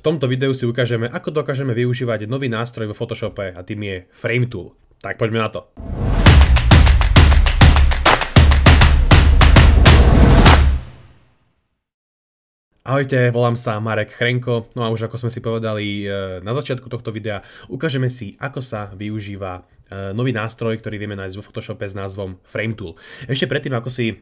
V tomto videu si ukážeme, ako dokážeme využívať nový nástroj vo Photoshope a tým je Frame Tool. Tak poďme na to. Ahojte, volám sa Marek Chrenko, no a už ako sme si povedali e, na začiatku tohto videa, ukážeme si, ako sa využíva e, nový nástroj, ktorý vieme nájsť vo Photoshope s názvom Frame Tool. Ešte predtým, ako si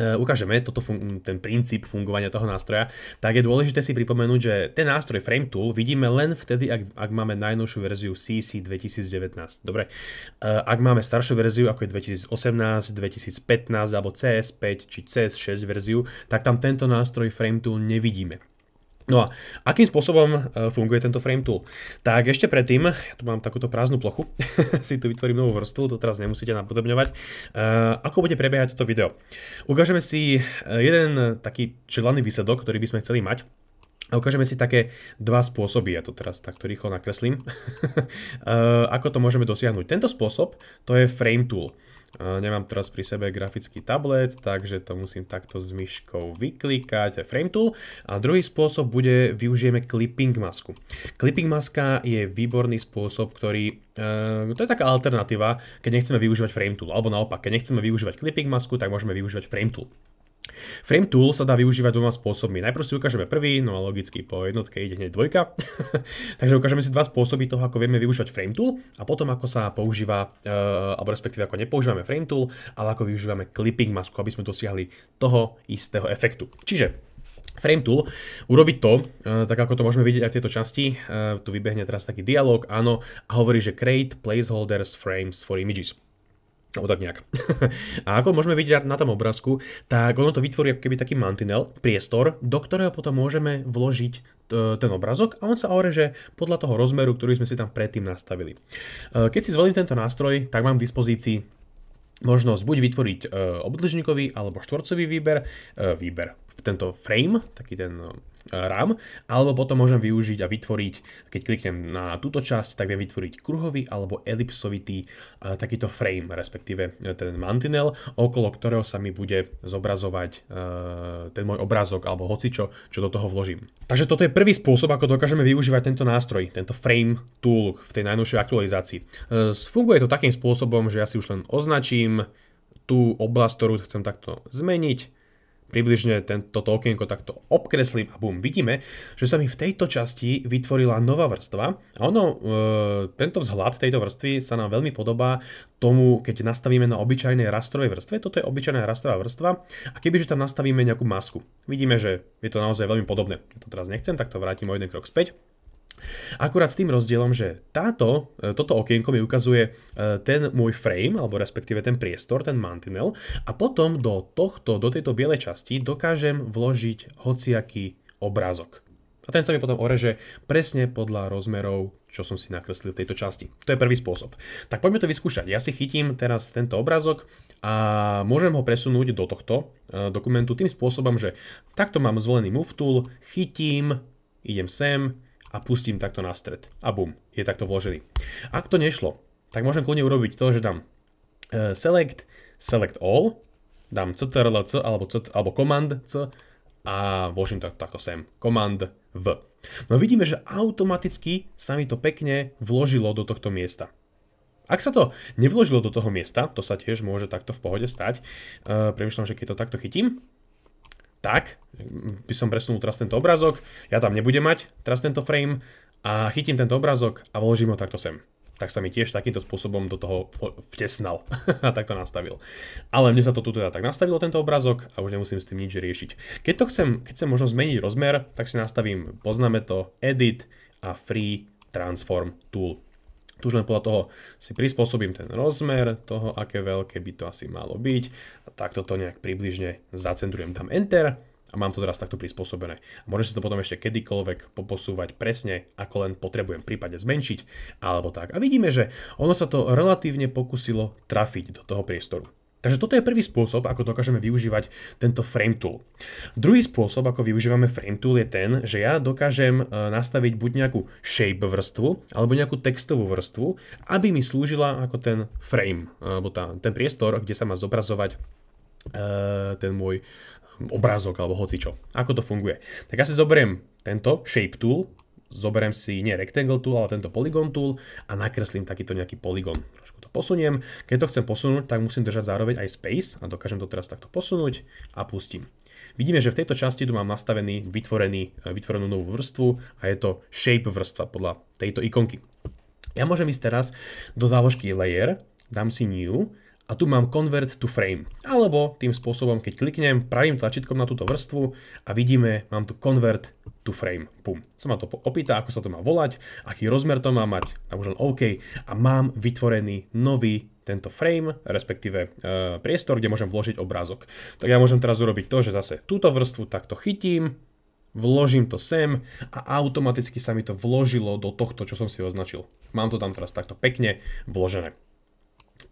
E, ukážeme toto fun- ten princíp fungovania toho nástroja, tak je dôležité si pripomenúť, že ten nástroj frame Tool vidíme len vtedy, ak, ak máme najnovšiu verziu CC 2019. Dobre, e, ak máme staršiu verziu, ako je 2018, 2015 alebo CS5 či CS6 verziu, tak tam tento nástroj frame Tool nevidíme. No a akým spôsobom e, funguje tento frame tool? Tak ešte predtým, ja tu mám takúto prázdnu plochu, si tu vytvorím novú vrstvu, to teraz nemusíte napodobňovať. E, ako bude prebiehať toto video? Ukážeme si e, jeden taký čelaný výsledok, ktorý by sme chceli mať. A ukážeme si také dva spôsoby, ja to teraz takto rýchlo nakreslím, ako to môžeme dosiahnuť. Tento spôsob, to je frame tool. Nemám teraz pri sebe grafický tablet, takže to musím takto s myškou vyklikať, frame tool. A druhý spôsob bude, využijeme clipping masku. Clipping maska je výborný spôsob, ktorý eh, to je taká alternatíva, keď nechceme využívať frame tool, alebo naopak, keď nechceme využívať clipping masku, tak môžeme využívať frame tool. Frame tool sa dá využívať dvoma spôsobmi. Najprv si ukážeme prvý, no a logicky po jednotke ide hneď dvojka. Takže ukážeme si dva spôsoby toho, ako vieme využívať frame tool a potom ako sa používa, eh, alebo respektíve ako nepoužívame frame tool, ale ako využívame clipping masku, aby sme dosiahli toho istého efektu. Čiže Frame tool, urobiť to, eh, tak ako to môžeme vidieť aj v tejto časti, eh, tu vybehne teraz taký dialog, áno, a hovorí, že create placeholders frames for images. No tak nejak. A ako môžeme vidieť na tom obrázku, tak ono to vytvorí keby taký mantinel, priestor, do ktorého potom môžeme vložiť ten obrazok a on sa oreže podľa toho rozmeru, ktorý sme si tam predtým nastavili. E, keď si zvolím tento nástroj, tak mám k dispozícii možnosť buď vytvoriť e, obdlžníkový alebo štvorcový výber, e, výber v tento frame, taký ten RAM, alebo potom môžem využiť a vytvoriť, keď kliknem na túto časť, tak viem vytvoriť kruhový alebo elipsovitý e, takýto frame, respektíve e, ten mantinel, okolo ktorého sa mi bude zobrazovať e, ten môj obrázok alebo hocičo, čo do toho vložím. Takže toto je prvý spôsob, ako dokážeme využívať tento nástroj, tento frame tool v tej najnovšej aktualizácii. Funguje to takým spôsobom, že ja si už len označím tú oblasť, ktorú chcem takto zmeniť, približne tento okienko takto obkreslím a bum, vidíme, že sa mi v tejto časti vytvorila nová vrstva a ono, e, tento vzhľad tejto vrstvy sa nám veľmi podobá tomu, keď nastavíme na obyčajnej rastrovej vrstve, toto je obyčajná rastrová vrstva a kebyže tam nastavíme nejakú masku, vidíme, že je to naozaj veľmi podobné. Ja to teraz nechcem, tak to vrátim o jeden krok späť Akurát s tým rozdielom, že táto, e, toto okienko mi ukazuje e, ten môj frame, alebo respektíve ten priestor, ten mantinel a potom do tohto, do tejto bielej časti dokážem vložiť hociaký obrázok. A ten sa mi potom oreže presne podľa rozmerov, čo som si nakreslil v tejto časti. To je prvý spôsob. Tak poďme to vyskúšať. Ja si chytím teraz tento obrazok a môžem ho presunúť do tohto e, dokumentu tým spôsobom, že takto mám zvolený move tool, chytím, idem sem, a pustím takto na stred. A bum, je takto vložený. Ak to nešlo, tak môžem kľudne urobiť to, že dám e, select, select all, dám ctrlc alebo, c, alebo command c a vložím to takto sem. Command v. No vidíme, že automaticky sa mi to pekne vložilo do tohto miesta. Ak sa to nevložilo do toho miesta, to sa tiež môže takto v pohode stať, Premýšľam, premyšľam, že keď to takto chytím, tak, by som presunul teraz tento obrázok, ja tam nebudem mať teraz tento frame a chytím tento obrázok a vložím ho takto sem. Tak sa mi tiež takýmto spôsobom do toho vtesnal a takto nastavil. Ale mne sa to tu teda tak nastavilo tento obrazok a už nemusím s tým nič riešiť. Keď to chcem, keď chcem možno zmeniť rozmer, tak si nastavím, poznáme to, edit a free transform tool. Tu už len podľa toho si prispôsobím ten rozmer toho, aké veľké by to asi malo byť. A takto to nejak približne zacentrujem tam Enter a mám to teraz takto prispôsobené. A môžem si to potom ešte kedykoľvek poposúvať presne, ako len potrebujem, prípade zmenšiť alebo tak. A vidíme, že ono sa to relatívne pokusilo trafiť do toho priestoru. Takže toto je prvý spôsob, ako dokážeme využívať tento frame tool. Druhý spôsob, ako využívame frame tool je ten, že ja dokážem e, nastaviť buď nejakú shape vrstvu, alebo nejakú textovú vrstvu, aby mi slúžila ako ten frame, e, alebo tá, ten priestor, kde sa má zobrazovať e, ten môj obrázok alebo hocičo. Ako to funguje? Tak ja si zoberiem tento shape tool, zoberiem si nie rectangle tool, ale tento polygon tool a nakreslím takýto nejaký polygon posuniem. Keď to chcem posunúť, tak musím držať zároveň aj space a dokážem to teraz takto posunúť a pustím. Vidíme, že v tejto časti tu mám nastavený vytvorený, e, vytvorenú novú vrstvu a je to shape vrstva podľa tejto ikonky. Ja môžem ísť teraz do záložky layer, dám si new a tu mám Convert to Frame. Alebo tým spôsobom, keď kliknem pravým tlačítkom na túto vrstvu a vidíme, mám tu Convert to Frame. Pum. Sa ma to opýta, ako sa to má volať, aký rozmer to má mať. A už len OK. A mám vytvorený nový tento frame, respektíve e, priestor, kde môžem vložiť obrázok. Tak ja môžem teraz urobiť to, že zase túto vrstvu takto chytím, vložím to sem a automaticky sa mi to vložilo do tohto, čo som si označil. Mám to tam teraz takto pekne vložené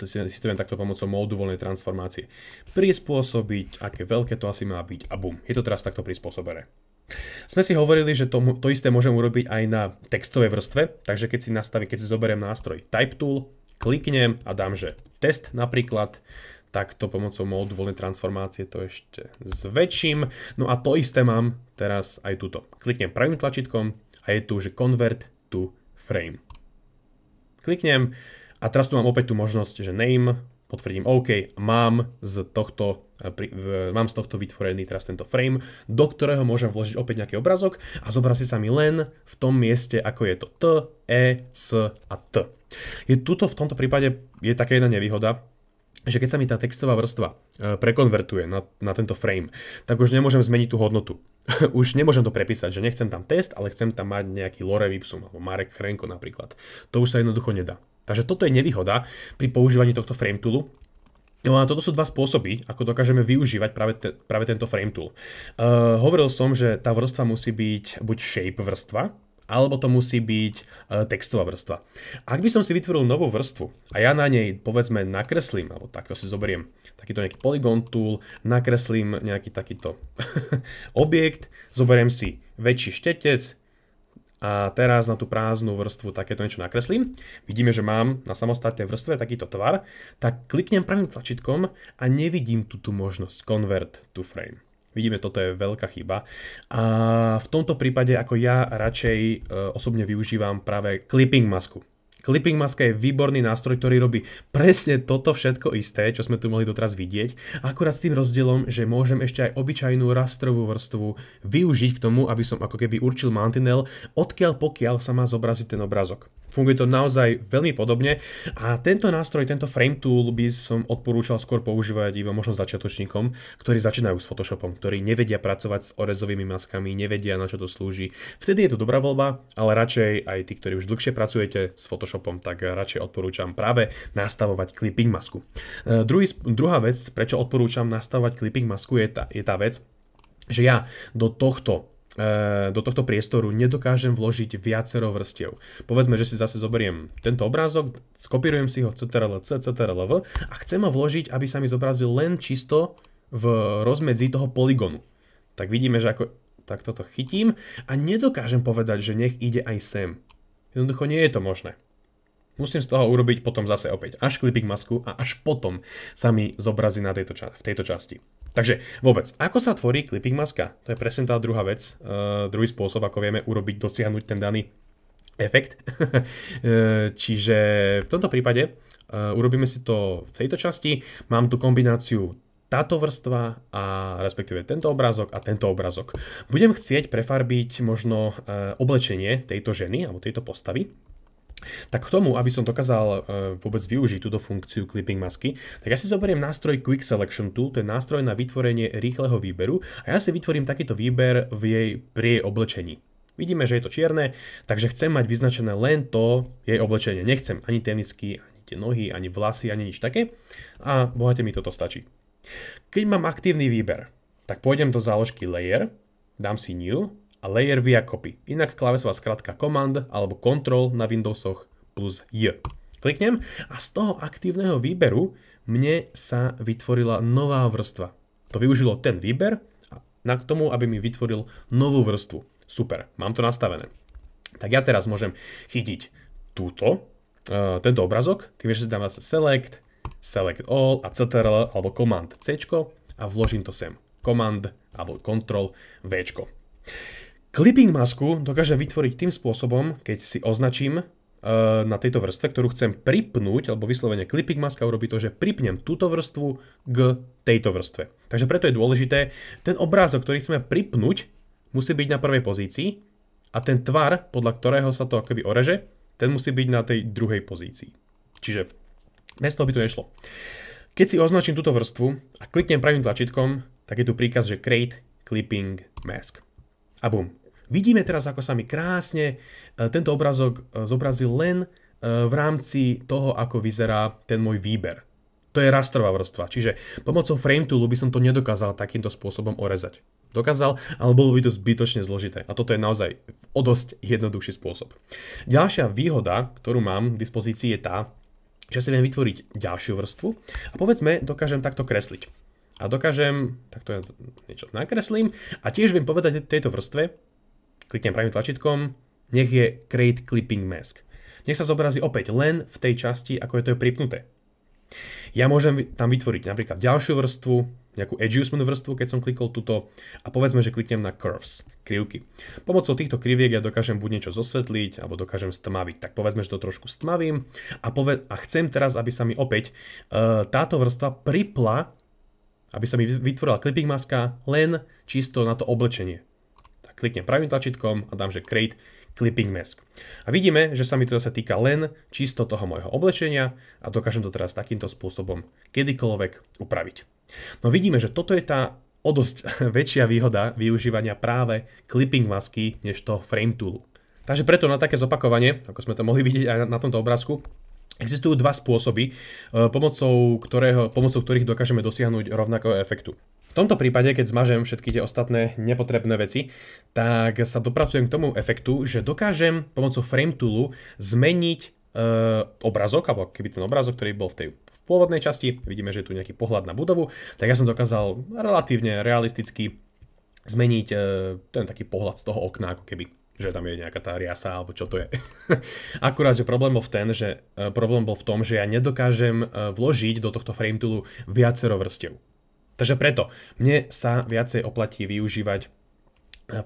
si, si to viem takto pomocou módu voľnej transformácie prispôsobiť, aké veľké to asi má byť a bum, je to teraz takto prispôsobené. Sme si hovorili, že to, to isté môžem urobiť aj na textovej vrstve, takže keď si nastaví, keď si zoberiem nástroj Type Tool, kliknem a dám, že test napríklad, Tak to pomocou módu voľnej transformácie to ešte zväčším. No a to isté mám teraz aj tuto. Kliknem pravým tlačítkom a je tu, že Convert to Frame. Kliknem a teraz tu mám opäť tú možnosť, že name, potvrdím OK, mám z tohto, eh, mám z tohto vytvorený teraz tento frame, do ktorého môžem vložiť opäť nejaký obrazok a zobrazí sa mi len v tom mieste, ako je to T, E, S a T. Je tuto v tomto prípade je taká jedna nevýhoda, že keď sa mi tá textová vrstva eh, prekonvertuje na, na tento frame, tak už nemôžem zmeniť tú hodnotu. už nemôžem to prepísať, že nechcem tam test, ale chcem tam mať nejaký Lore Vipsum alebo Marek Chrenko napríklad. To už sa jednoducho nedá. Takže toto je nevýhoda pri používaní tohto frame toolu. No a toto sú dva spôsoby, ako dokážeme využívať práve, te, práve tento frame tool. Uh, hovoril som, že tá vrstva musí byť buď shape vrstva, alebo to musí byť uh, textová vrstva. Ak by som si vytvoril novú vrstvu a ja na nej povedzme nakreslím, alebo takto si zoberiem takýto nejaký polygon tool, nakreslím nejaký takýto objekt, zoberiem si väčší štetec, a teraz na tú prázdnu vrstvu takéto niečo nakreslím. Vidíme, že mám na samostatnej vrstve takýto tvar. Tak kliknem pravým tlačítkom a nevidím túto tú možnosť Convert to Frame. Vidíme, toto je veľká chyba. A v tomto prípade, ako ja radšej e, osobne využívam práve clipping masku. Clipping maska je výborný nástroj, ktorý robí presne toto všetko isté, čo sme tu mohli doteraz vidieť, akurát s tým rozdielom, že môžem ešte aj obyčajnú rastrovú vrstvu využiť k tomu, aby som ako keby určil mantinel, odkiaľ pokiaľ sa má zobraziť ten obrazok. Funguje to naozaj veľmi podobne a tento nástroj, tento frame tool by som odporúčal skôr používať iba možno začiatočníkom, ktorí začínajú s Photoshopom, ktorí nevedia pracovať s orezovými maskami, nevedia na čo to slúži. Vtedy je to dobrá voľba, ale radšej aj tí, ktorí už dlhšie pracujete s Photoshopom, tak radšej odporúčam práve nastavovať clipping masku. E, druhý, druhá vec, prečo odporúčam nastavovať clipping masku je tá, je tá vec, že ja do tohto E, do tohto priestoru nedokážem vložiť viacero vrstiev. Povedzme, že si zase zoberiem tento obrázok, skopírujem si ho CTRL-C, CTRL-V a chcem ho vložiť, aby sa mi zobrazil len čisto v rozmedzi toho poligonu. Tak vidíme, že ako tak toto chytím a nedokážem povedať, že nech ide aj sem. Jednoducho nie je to možné. Musím z toho urobiť potom zase opäť až klipik masku a až potom sa mi zobrazí na tejto, v tejto časti. Takže vôbec, ako sa tvorí clipping maska? To je presne tá druhá vec, uh, druhý spôsob, ako vieme urobiť, dosiahnuť ten daný efekt. Eh, čiže v tomto prípade uh, urobíme si to v tejto časti. Mám tu kombináciu táto vrstva a respektíve tento obrázok a tento obrázok. Budem chcieť prefarbiť možno uh, oblečenie tejto ženy alebo tejto postavy, tak k tomu, aby som dokázal e, vôbec využiť túto funkciu clipping masky, tak ja si zoberiem nástroj Quick Selection Tool, to je nástroj na vytvorenie rýchleho výberu a ja si vytvorím takýto výber v jej, pri jej oblečení. Vidíme, že je to čierne, takže chcem mať vyznačené len to jej oblečenie. Nechcem ani tenisky, ani tie nohy, ani vlasy, ani nič také a bohate mi toto stačí. Keď mám aktívny výber, tak pôjdem do záložky Layer, dám si New a layer via copy, inak klávesová skratka command alebo control na Windowsoch plus J. Kliknem a z toho aktívneho výberu mne sa vytvorila nová vrstva. To využilo ten výber na k tomu, aby mi vytvoril novú vrstvu. Super, mám to nastavené. Tak ja teraz môžem chytiť túto, e, tento obrazok, tým, že si dám zase select, select all a ctrl alebo command C a vložím to sem. Command alebo control V. Clipping masku dokážem vytvoriť tým spôsobom, keď si označím eh, na tejto vrstve, ktorú chcem pripnúť, alebo vyslovene clipping maska urobí to, že pripnem túto vrstvu k tejto vrstve. Takže preto je dôležité, ten obrázok, ktorý chceme pripnúť, musí byť na prvej pozícii a ten tvar, podľa ktorého sa to akoby oreže, ten musí byť na tej druhej pozícii. Čiže bez toho by to nešlo. Keď si označím túto vrstvu a kliknem pravým tlačítkom, tak je tu príkaz, že Create Clipping Mask. A bum. Vidíme teraz, ako sa mi krásne e, tento obrazok e, zobrazil len e, v rámci toho, ako vyzerá ten môj výber. To je rastrová vrstva, čiže pomocou frame toolu by som to nedokázal takýmto spôsobom orezať. Dokázal, ale bolo by to zbytočne zložité. A toto je naozaj o dosť jednoduchší spôsob. Ďalšia výhoda, ktorú mám v dispozícii je tá, že si viem vytvoriť ďalšiu vrstvu a povedzme, dokážem takto kresliť a dokážem, takto ja niečo nakreslím a tiež viem povedať tejto vrstve, kliknem pravým tlačítkom, nech je Create Clipping Mask. Nech sa zobrazí opäť len v tej časti, ako je to pripnuté. Ja môžem tam vytvoriť napríklad ďalšiu vrstvu, nejakú adjustment vrstvu, keď som klikol tuto a povedzme, že kliknem na curves, krivky. Pomocou týchto kriviek ja dokážem buď niečo zosvetliť, alebo dokážem stmaviť. Tak povedzme, že to trošku stmavím a, a chcem teraz, aby sa mi opäť uh, táto vrstva pripla aby sa mi vytvorila clipping maska len čisto na to oblečenie. Tak kliknem pravým tlačítkom a dám, že create clipping mask. A vidíme, že sa mi to zase týka len čisto toho mojho oblečenia a dokážem to teraz takýmto spôsobom kedykoľvek upraviť. No vidíme, že toto je tá o dosť väčšia výhoda využívania práve clipping masky než toho frame toolu. Takže preto na také zopakovanie, ako sme to mohli vidieť aj na tomto obrázku, Existujú dva spôsoby, e, pomocou, ktorého, pomocou ktorých dokážeme dosiahnuť rovnakého efektu. V tomto prípade, keď zmažem všetky tie ostatné nepotrebné veci, tak sa dopracujem k tomu efektu, že dokážem pomocou frame toolu zmeniť e, obrazok, alebo keby ten obrazok, ktorý bol v tej v pôvodnej časti, vidíme, že je tu nejaký pohľad na budovu, tak ja som dokázal relatívne realisticky zmeniť e, ten taký pohľad z toho okna, ako keby že tam je nejaká tá riasa alebo čo to je. Akurát, že problém bol, v ten, že, e, problém bol v tom, že ja nedokážem e, vložiť do tohto frame toolu viacero vrstev. Takže preto mne sa viacej oplatí využívať e,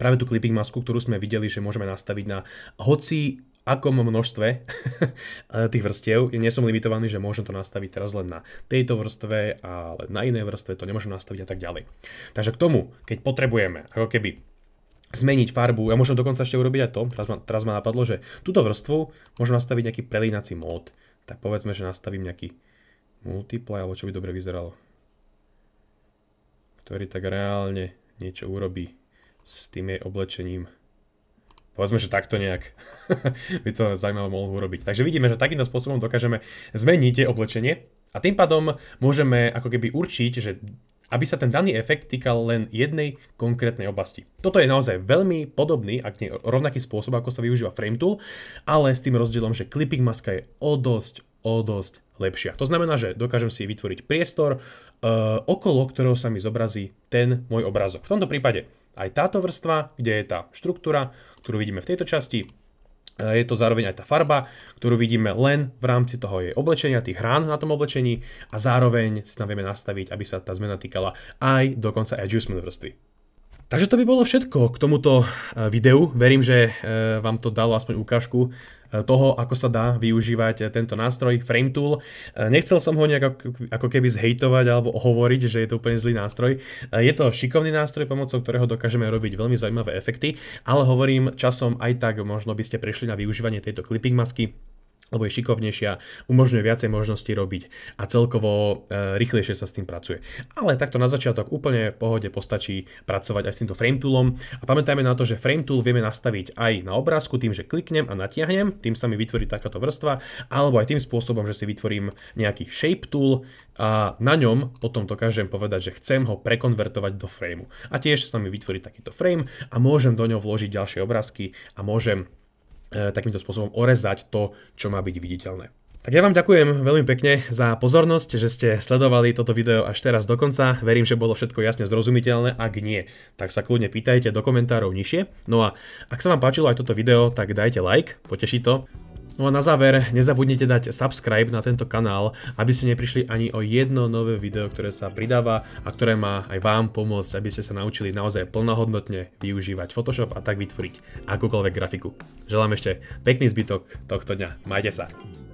práve tú clipping masku, ktorú sme videli, že môžeme nastaviť na hoci akom množstve tých vrstiev. nie som limitovaný, že môžem to nastaviť teraz len na tejto vrstve, ale na inej vrstve to nemôžem nastaviť a tak ďalej. Takže k tomu, keď potrebujeme ako keby zmeniť farbu. Ja môžem dokonca ešte urobiť aj to, teraz ma, teraz ma napadlo, že túto vrstvu môžem nastaviť nejaký prelínací mód. Tak povedzme, že nastavím nejaký multiply, alebo čo by dobre vyzeralo. Ktorý tak reálne niečo urobí s tým jej oblečením. Povedzme, že takto nejak by to zaujímavé mohol urobiť. Takže vidíme, že takýmto spôsobom dokážeme zmeniť tie oblečenie a tým pádom môžeme ako keby určiť, že aby sa ten daný efekt týkal len jednej konkrétnej oblasti. Toto je naozaj veľmi podobný, ak nie rovnaký spôsob, ako sa využíva frame tool, ale s tým rozdielom, že clipping maska je o dosť, o dosť lepšia. To znamená, že dokážem si vytvoriť priestor, e, okolo ktorého sa mi zobrazí ten môj obrazok. V tomto prípade aj táto vrstva, kde je tá štruktúra, ktorú vidíme v tejto časti, E, je to zároveň aj tá farba, ktorú vidíme len v rámci toho jej oblečenia, tých rán na tom oblečení a zároveň si tam vieme nastaviť, aby sa tá zmena týkala aj dokonca adjustment vrstvy. Takže to by bolo všetko k tomuto e, videu. Verím, že e, vám to dalo aspoň ukážku e, toho, ako sa dá využívať tento nástroj Frame Tool. Nechcel som ho nejak ako keby zhejtovať alebo hovoriť, že je to úplne zlý nástroj. Je to šikovný nástroj, pomocou ktorého dokážeme robiť veľmi zaujímavé efekty, ale hovorím časom aj tak, možno by ste prešli na využívanie tejto clipping masky lebo je šikovnejšia, umožňuje viacej možností robiť a celkovo e, rýchlejšie sa s tým pracuje. Ale takto na začiatok úplne v pohode postačí pracovať aj s týmto frame toolom a pamätajme na to, že frame tool vieme nastaviť aj na obrázku tým, že kliknem a natiahnem, tým sa mi vytvorí takáto vrstva, alebo aj tým spôsobom, že si vytvorím nejaký shape tool a na ňom potom dokážem povedať, že chcem ho prekonvertovať do frameu. A tiež sa mi vytvorí takýto frame a môžem do ňoho vložiť ďalšie obrázky a môžem E, takýmto spôsobom orezať to, čo má byť viditeľné. Tak ja vám ďakujem veľmi pekne za pozornosť, že ste sledovali toto video až teraz do konca. Verím, že bolo všetko jasne zrozumiteľné. Ak nie, tak sa kľudne pýtajte do komentárov nižšie. No a ak sa vám páčilo aj toto video, tak dajte like, poteší to. No a na záver, nezabudnite dať subscribe na tento kanál, aby ste neprišli ani o jedno nové video, ktoré sa pridáva a ktoré má aj vám pomôcť, aby ste sa naučili naozaj plnohodnotne využívať Photoshop a tak vytvoriť akúkoľvek grafiku. Želám ešte pekný zbytok tohto dňa. Majte sa.